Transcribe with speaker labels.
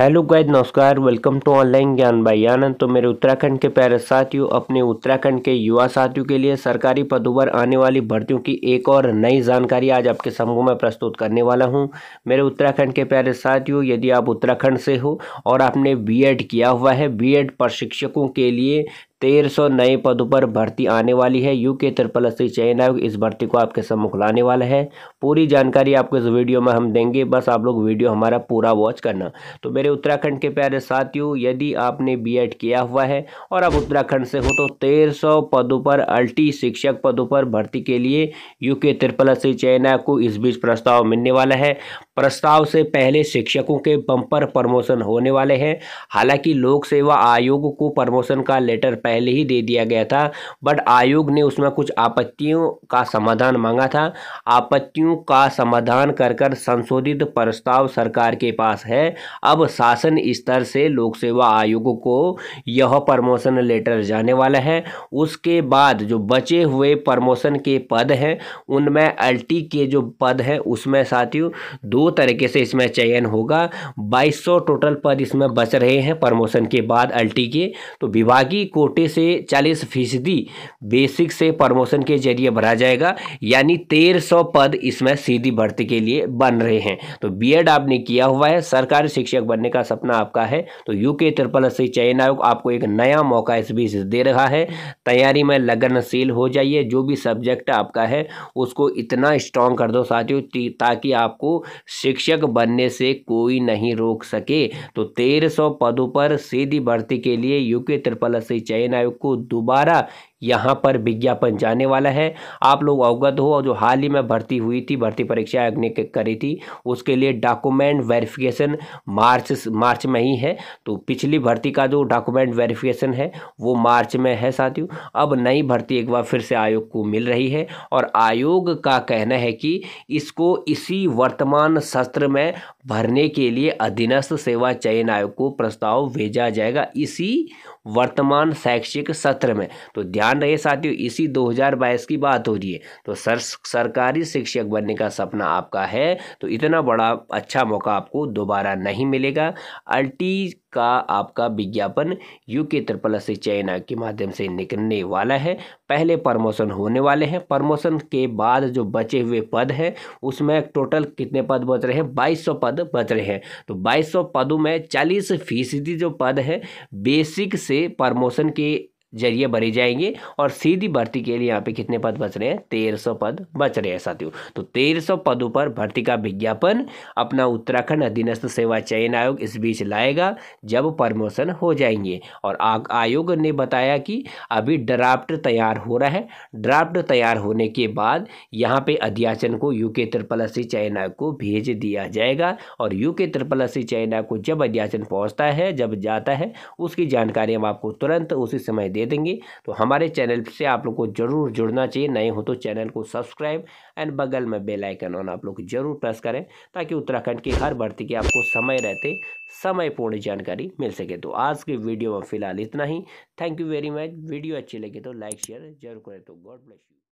Speaker 1: hello guys नमस्कार welcome to online Gyan भाई आनंद तो मेरे उत्तराखंड के प्यारे साथियों अपने उत्तराखंड के युवा साथियों के लिए सरकारी पदों पर आने वाली भर्तियों की एक और नई जानकारी आज आपके समूह में प्रस्तुत करने वाला हूं मेरे उत्तराखंड के प्यारे साथियों यदि आप उत्तराखंड से हो और आपने बीएड किया हुआ है बी प्रशिक्षकों के लिए तेरह सौ नए पदों पर भर्ती आने वाली है यू के त्रिपल अस्सी चयन आयोग इस भर्ती को आपके सम्मुख लाने वाला है पूरी जानकारी आपको इस वीडियो में हम देंगे बस आप लोग वीडियो हमारा पूरा वॉच करना तो मेरे उत्तराखंड के प्यारे साथियों यदि आपने बी किया हुआ है और आप उत्तराखंड से हो तो तेरह पदों पर अल्टी शिक्षक पदों पर भर्ती के लिए यू के त्रिपल अस्सी चयन आयोग को इस बीच प्रस्ताव मिलने वाला है प्रस्ताव से पहले शिक्षकों के बम्पर प्रमोशन होने वाले हैं हालांकि लोक सेवा आयोग को प्रमोशन का लेटर पहले ही दे दिया गया था बट आयोग ने उसमें कुछ आपत्तियों का समाधान मांगा था आपत्तियों का समाधान कर कर संशोधित प्रस्ताव सरकार के पास है अब शासन स्तर से लोक सेवा आयोग को यह प्रमोशन लेटर जाने वाला है उसके बाद जो बचे हुए प्रमोशन के पद हैं उनमें एल के जो पद हैं उसमें साथियों दो तरीके से इसमें चयन होगा 2200 टोटल पद इसमें बच रहे हैं प्रमोशन के बाद अल्टी के तो विभागीय कोटे से 40 फीसदी बेसिक से प्रमोशन के जरिए भरा जाएगा यानी 1300 पद इसमें सीधी भर्ती के लिए बन रहे हैं तो बीएड आपने किया हुआ है सरकारी शिक्षक बनने का सपना आपका है तो यूके त्रिपल से चयन आयोग आपको एक नया मौका इस बीच दे रहा है तैयारी में लगनशील हो जाइए जो भी सब्जेक्ट आपका है उसको इतना स्ट्रांग कर दो साथियों ताकि आपको शिक्षक बनने से कोई नहीं रोक सके तो 1300 पदों पर सीधी भर्ती के लिए यूके त्रिपल से चयन आयोग को दोबारा यहाँ पर विज्ञापन जाने वाला है आप लोग अवगत हो और जो हाल ही में भर्ती हुई थी भर्ती परीक्षा आयोग ने करी थी उसके लिए डॉक्यूमेंट वेरिफिकेशन मार्च मार्च में ही है तो पिछली भर्ती का जो डॉक्यूमेंट वेरिफिकेशन है वो मार्च में है साथियों अब नई भर्ती एक बार फिर से आयोग को मिल रही है और आयोग का कहना है कि इसको इसी वर्तमान सत्र में भरने के लिए अधीनस्थ सेवा चयन आयोग को प्रस्ताव भेजा जाएगा इसी वर्तमान शैक्षिक सत्र में तो ध्यान रहे साथियों इसी 2022 की बात हो रही है तो सर सरकारी शिक्षक बनने का सपना आपका है तो इतना बड़ा अच्छा मौका आपको दोबारा नहीं मिलेगा अल्टी का आपका विज्ञापन यू के त्रिपल से चयन आयोग के माध्यम से निकलने वाला है पहले प्रमोशन होने वाले हैं प्रमोशन के बाद जो बचे हुए पद हैं उसमें टोटल कितने पद बच रहे हैं बाईस सौ पद बच रहे हैं तो बाईस सौ पदों में चालीस फीसदी जो पद है बेसिक से प्रमोशन के जरिए भरे जाएंगे और सीधी भर्ती के लिए यहाँ पे कितने पद बच रहे हैं तेरह सौ पद बच रहे हैं साथियों तो तेरह सौ पदों पर भर्ती का विज्ञापन अपना उत्तराखंड अधीनस्थ सेवा चयन आयोग इस बीच लाएगा जब प्रमोशन हो जाएंगे और आयोग ने बताया कि अभी ड्राफ्ट तैयार हो रहा है ड्राफ्ट तैयार होने के बाद यहाँ पे अध्याचन को यू के चयन आयोग को भेज दिया जाएगा और यू के चयन आयोग को जब अध्याचन पहुँचता है जब जाता है उसकी जानकारी हम आपको तुरंत उसी समय दे देंगे तो हमारे चैनल से आप लोग को जरूर जुड़ना चाहिए नए हो तो चैनल को सब्सक्राइब एंड बगल में बेल आइकन ऑन आप लोग जरूर प्रेस करें ताकि उत्तराखंड की हर भर्ती की आपको समय रहते समय पूर्ण जानकारी मिल सके तो आज के वीडियो में फिलहाल इतना ही thank you very much video अच्छी लगी तो लाइक शेयर जरूर करें तो गॉड ब्लेस यू